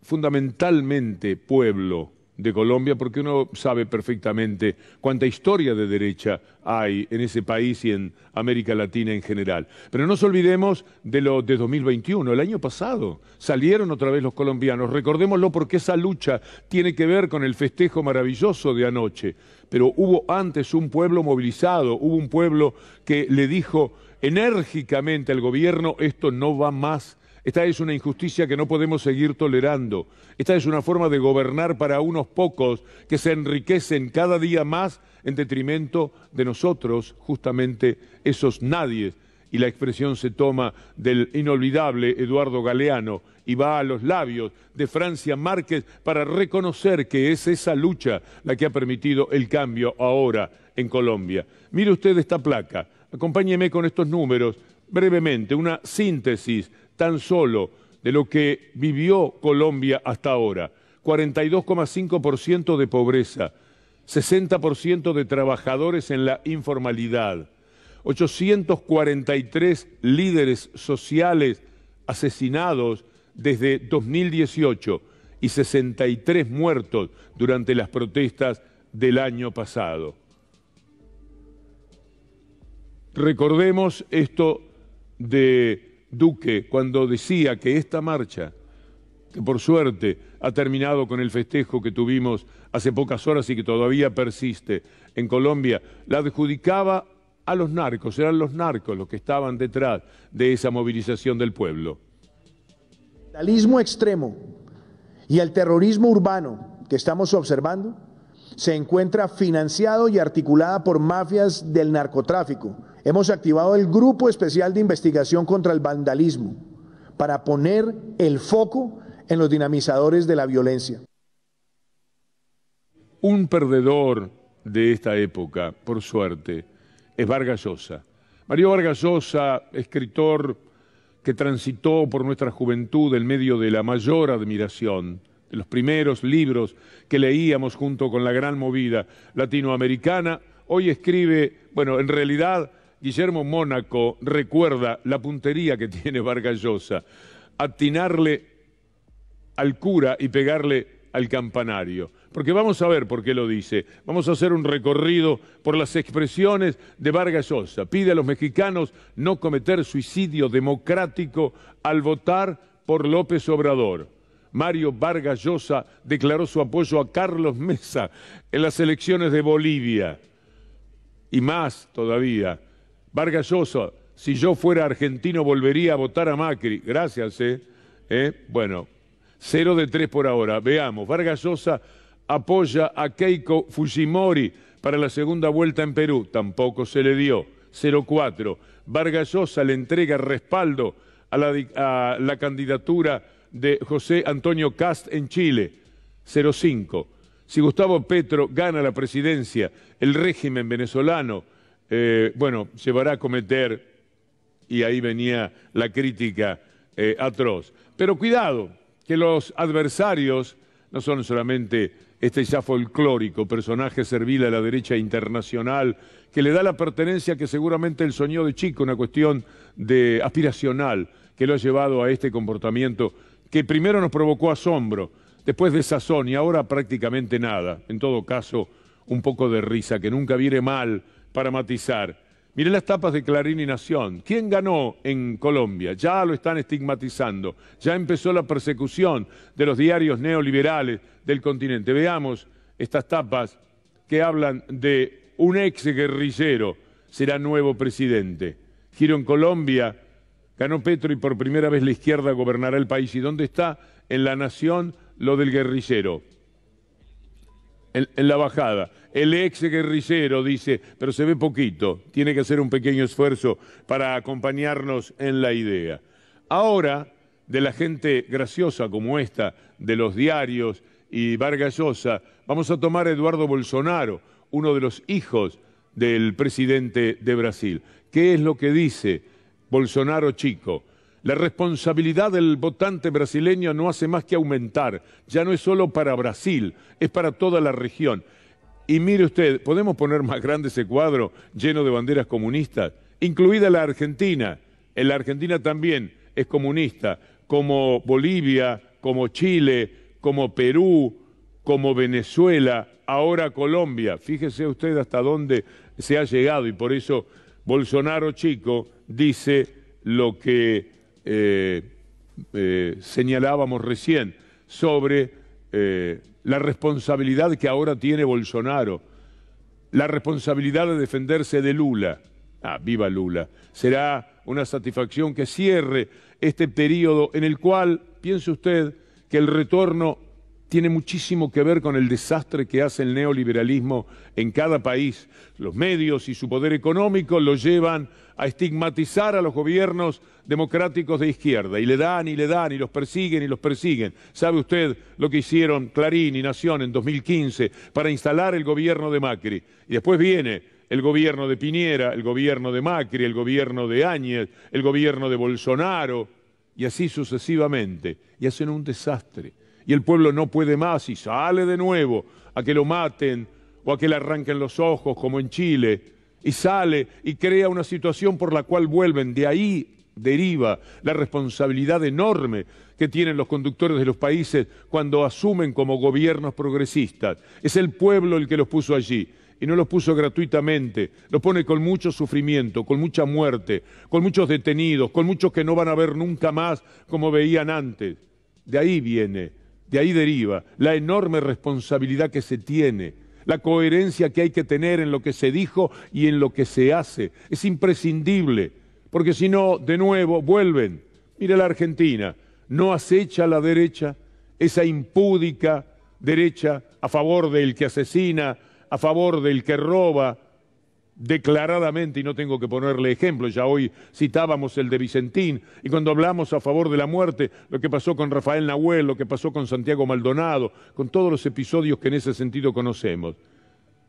fundamentalmente pueblo? de Colombia, porque uno sabe perfectamente cuánta historia de derecha hay en ese país y en América Latina en general. Pero no nos olvidemos de lo de 2021, el año pasado salieron otra vez los colombianos, recordémoslo porque esa lucha tiene que ver con el festejo maravilloso de anoche, pero hubo antes un pueblo movilizado, hubo un pueblo que le dijo enérgicamente al gobierno, esto no va más esta es una injusticia que no podemos seguir tolerando. Esta es una forma de gobernar para unos pocos que se enriquecen cada día más en detrimento de nosotros, justamente esos nadies. Y la expresión se toma del inolvidable Eduardo Galeano y va a los labios de Francia Márquez para reconocer que es esa lucha la que ha permitido el cambio ahora en Colombia. Mire usted esta placa. Acompáñeme con estos números brevemente, una síntesis tan solo de lo que vivió Colombia hasta ahora. 42,5% de pobreza, 60% de trabajadores en la informalidad, 843 líderes sociales asesinados desde 2018 y 63 muertos durante las protestas del año pasado. Recordemos esto de Duque cuando decía que esta marcha, que por suerte ha terminado con el festejo que tuvimos hace pocas horas y que todavía persiste en Colombia, la adjudicaba a los narcos, eran los narcos los que estaban detrás de esa movilización del pueblo. capitalismo extremo y el terrorismo urbano que estamos observando se encuentra financiado y articulada por mafias del narcotráfico. Hemos activado el Grupo Especial de Investigación contra el Vandalismo para poner el foco en los dinamizadores de la violencia. Un perdedor de esta época, por suerte, es Vargas Llosa. Mario Vargas Llosa, escritor que transitó por nuestra juventud en medio de la mayor admiración, de los primeros libros que leíamos junto con la gran movida latinoamericana, hoy escribe, bueno, en realidad Guillermo Mónaco recuerda la puntería que tiene Vargas Llosa, atinarle al cura y pegarle al campanario. Porque vamos a ver por qué lo dice. Vamos a hacer un recorrido por las expresiones de Vargas Llosa. Pide a los mexicanos no cometer suicidio democrático al votar por López Obrador Mario Vargas Llosa declaró su apoyo a Carlos Mesa en las elecciones de Bolivia. Y más todavía, Vargas Llosa, si yo fuera argentino volvería a votar a Macri. Gracias, ¿eh? ¿Eh? Bueno, cero de tres por ahora. Veamos, Vargas Llosa apoya a Keiko Fujimori para la segunda vuelta en Perú. Tampoco se le dio. cero Vargas Llosa le entrega respaldo a a la candidatura de José Antonio Cast en Chile, 05. Si Gustavo Petro gana la presidencia, el régimen venezolano, eh, bueno, llevará a cometer, y ahí venía la crítica eh, atroz. Pero cuidado, que los adversarios no son solamente este ya folclórico personaje servil a la derecha internacional que le da la pertenencia que seguramente él soñó de chico, una cuestión de aspiracional que lo ha llevado a este comportamiento que primero nos provocó asombro, después de sazón y ahora prácticamente nada. En todo caso, un poco de risa, que nunca viene mal para matizar. Miren las tapas de Clarín y Nación. ¿Quién ganó en Colombia? Ya lo están estigmatizando. Ya empezó la persecución de los diarios neoliberales del continente. Veamos estas tapas que hablan de un ex guerrillero será nuevo presidente. Giro en Colombia Ganó Petro y por primera vez la izquierda gobernará el país. ¿Y dónde está en la nación lo del guerrillero? En, la bajada. El ex guerrillero dice, pero se ve poquito, tiene que hacer un pequeño esfuerzo para acompañarnos en la idea. Ahora, de la gente graciosa como esta, de los diarios y Vargas Llosa, vamos a tomar a Eduardo Bolsonaro, uno de los hijos del presidente de Brasil. ¿Qué es lo que dice? Bolsonaro chico. La responsabilidad del votante brasileño no hace más que aumentar. Ya no es solo para Brasil, es para toda la región. Y mire usted, podemos poner más grande ese cuadro lleno de banderas comunistas, incluida la Argentina. En la Argentina también es comunista, como Bolivia, como Chile, como Perú, como Venezuela, ahora Colombia. Fíjese usted hasta dónde se ha llegado y por eso Bolsonaro chico dice lo que eh, eh, señalábamos recién sobre eh, la responsabilidad que ahora tiene Bolsonaro, la responsabilidad de defenderse de Lula. Ah, viva Lula. Será una satisfacción que cierre este periodo en el cual, piense usted, que el retorno tiene muchísimo que ver con el desastre que hace el neoliberalismo en cada país. Los medios y su poder económico lo llevan a estigmatizar a los gobiernos democráticos de izquierda y le dan y le dan y los persiguen y los persiguen. ¿Sabe usted lo que hicieron Clarín y Nación en 2015 para instalar el gobierno de Macri? Y después viene el gobierno de Piñera, el gobierno de Macri, el gobierno de Áñez, el gobierno de Bolsonaro y así sucesivamente y hacen un desastre y el pueblo no puede más y sale de nuevo a que lo maten o a que le arranquen los ojos como en Chile y sale y crea una situación por la cual vuelven. De ahí deriva la responsabilidad enorme que tienen los conductores de los países cuando asumen como gobiernos progresistas. Es el pueblo el que los puso allí. Y no los puso gratuitamente, los pone con mucho sufrimiento, con mucha muerte, con muchos detenidos, con muchos que no van a ver nunca más como veían antes. De ahí viene de ahí deriva la enorme responsabilidad que se tiene, la coherencia que hay que tener en lo que se dijo y en lo que se hace. Es imprescindible, porque si no, de nuevo, vuelven. Mira la Argentina, no acecha a la derecha, esa impúdica derecha a favor del que asesina, a favor del que roba, declaradamente, y no tengo que ponerle ejemplo, ya hoy citábamos el de Vicentín, y cuando hablamos a favor de la muerte, lo que pasó con Rafael Nahuel, lo que pasó con Santiago Maldonado, con todos los episodios que en ese sentido conocemos.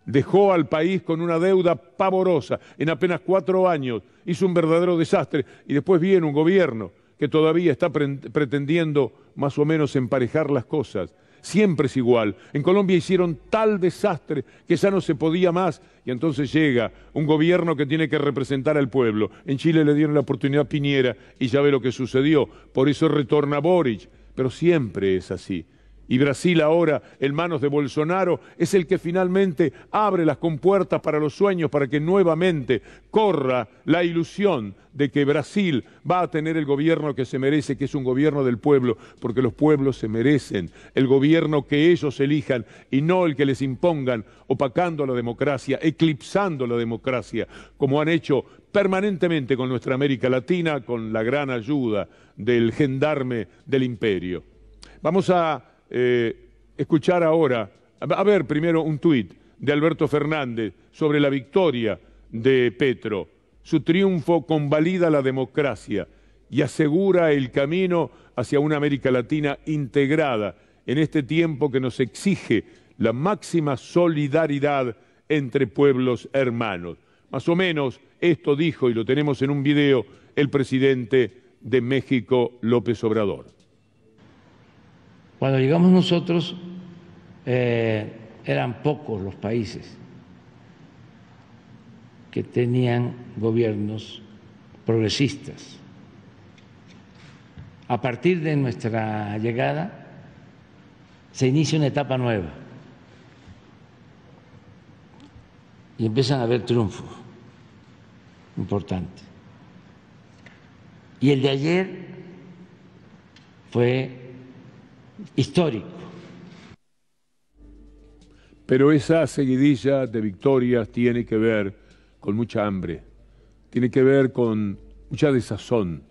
Dejó al país con una deuda pavorosa en apenas cuatro años, hizo un verdadero desastre, y después viene un gobierno que todavía está pretendiendo más o menos emparejar las cosas siempre es igual. En Colombia hicieron tal desastre que ya no se podía más y entonces llega un gobierno que tiene que representar al pueblo. En Chile le dieron la oportunidad a Piñera y ya ve lo que sucedió. Por eso retorna Boric, pero siempre es así y Brasil ahora en manos de Bolsonaro es el que finalmente abre las compuertas para los sueños, para que nuevamente corra la ilusión de que Brasil va a tener el gobierno que se merece, que es un gobierno del pueblo, porque los pueblos se merecen el gobierno que ellos elijan y no el que les impongan, opacando la democracia, eclipsando la democracia, como han hecho permanentemente con nuestra América Latina, con la gran ayuda del gendarme del imperio. Vamos a eh, escuchar ahora, a ver primero un tuit de Alberto Fernández sobre la victoria de Petro. Su triunfo convalida la democracia y asegura el camino hacia una América Latina integrada en este tiempo que nos exige la máxima solidaridad entre pueblos hermanos. Más o menos esto dijo, y lo tenemos en un video, el presidente de México, López Obrador. Cuando llegamos nosotros eh, eran pocos los países que tenían gobiernos progresistas. A partir de nuestra llegada se inicia una etapa nueva y empiezan a haber triunfos importantes. Y el de ayer fue histórico. Pero esa seguidilla de victorias tiene que ver con mucha hambre, tiene que ver con mucha desazón,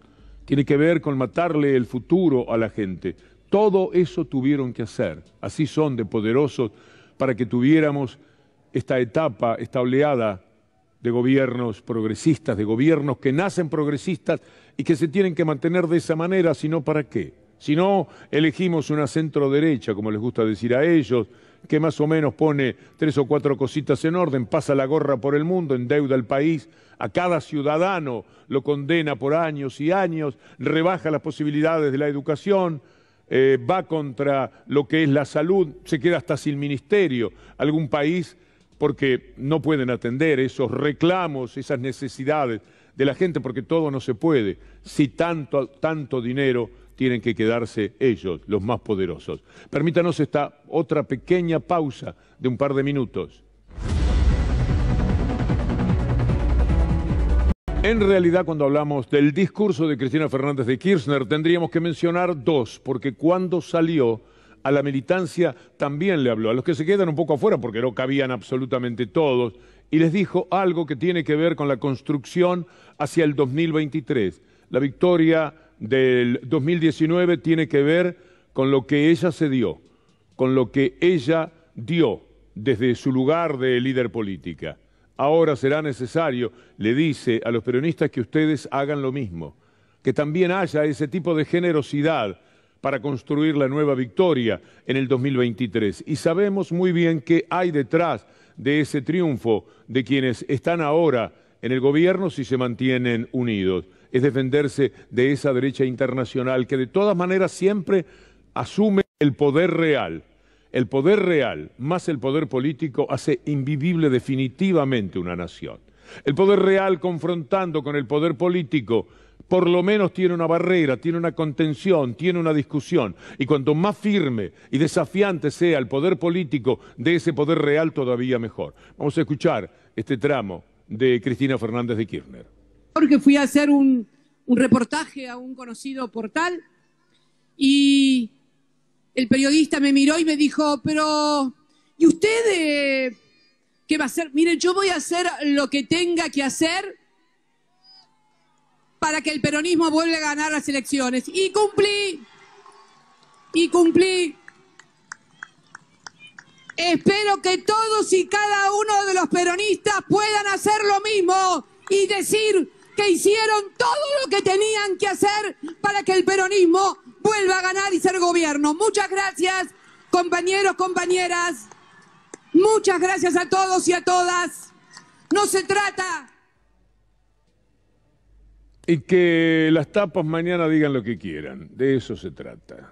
tiene que ver con matarle el futuro a la gente. Todo eso tuvieron que hacer, así son de poderosos, para que tuviéramos esta etapa, estableada de gobiernos progresistas, de gobiernos que nacen progresistas y que se tienen que mantener de esa manera, si no, ¿para qué? Si no, elegimos una centro derecha, como les gusta decir a ellos, que más o menos pone tres o cuatro cositas en orden, pasa la gorra por el mundo, endeuda al país, a cada ciudadano lo condena por años y años, rebaja las posibilidades de la educación, eh, va contra lo que es la salud, se queda hasta sin ministerio. Algún país, porque no pueden atender esos reclamos, esas necesidades de la gente, porque todo no se puede. Si tanto, tanto dinero tienen que quedarse ellos, los más poderosos. Permítanos esta otra pequeña pausa de un par de minutos. En realidad, cuando hablamos del discurso de Cristina Fernández de Kirchner, tendríamos que mencionar dos, porque cuando salió a la militancia también le habló, a los que se quedan un poco afuera, porque no cabían absolutamente todos, y les dijo algo que tiene que ver con la construcción hacia el 2023, la victoria del 2019 tiene que ver con lo que ella se dio, con lo que ella dio desde su lugar de líder política. Ahora será necesario, le dice a los peronistas, que ustedes hagan lo mismo, que también haya ese tipo de generosidad para construir la nueva victoria en el 2023. Y sabemos muy bien que hay detrás de ese triunfo de quienes están ahora en el gobierno si se mantienen unidos es defenderse de esa derecha internacional que de todas maneras siempre asume el poder real. El poder real más el poder político hace invivible definitivamente una nación. El poder real confrontando con el poder político por lo menos tiene una barrera, tiene una contención, tiene una discusión. Y cuanto más firme y desafiante sea el poder político de ese poder real, todavía mejor. Vamos a escuchar este tramo de Cristina Fernández de Kirchner que fui a hacer un, reportaje a un conocido portal y el periodista me miró y me dijo, pero ¿y usted eh, qué va a hacer? miren, yo voy a hacer lo que tenga que hacer para que el peronismo vuelva a ganar las elecciones. Y cumplí, y cumplí. Espero que todos y cada uno de los peronistas puedan hacer lo mismo y decir, que hicieron todo lo que tenían que hacer para que el peronismo vuelva a ganar y ser gobierno. Muchas gracias, compañeros, compañeras. Muchas gracias a todos y a todas. No se trata. Y que las tapas mañana digan lo que quieran, de eso se trata.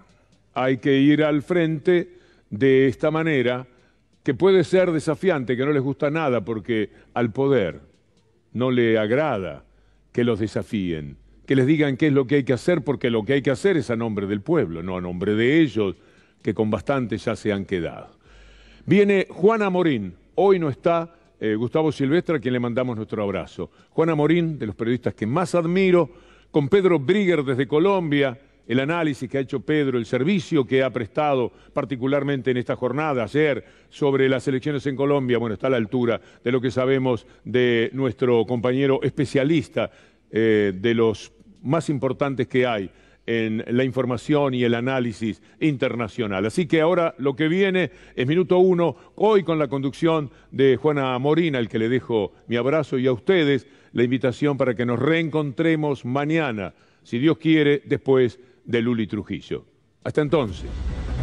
Hay que ir al frente de esta manera, que puede ser desafiante, que no les gusta nada porque al poder no le agrada que los desafíen, que les digan qué es lo que hay que hacer, porque lo que hay que hacer es a nombre del pueblo, no a nombre de ellos, que con bastante ya se han quedado. Viene Juana Morín, hoy no está eh, Gustavo Silvestre, a quien le mandamos nuestro abrazo. Juana Morín, de los periodistas que más admiro, con Pedro Brigger desde Colombia, el análisis que ha hecho Pedro, el servicio que ha prestado particularmente en esta jornada ayer sobre las elecciones en Colombia, bueno, está a la altura de lo que sabemos de nuestro compañero especialista eh, de los más importantes que hay en la información y el análisis internacional. Así que ahora lo que viene es minuto uno, hoy con la conducción de Juana Morina, al que le dejo mi abrazo y a ustedes la invitación para que nos reencontremos mañana, si Dios quiere, después de Luli Trujillo. Hasta entonces.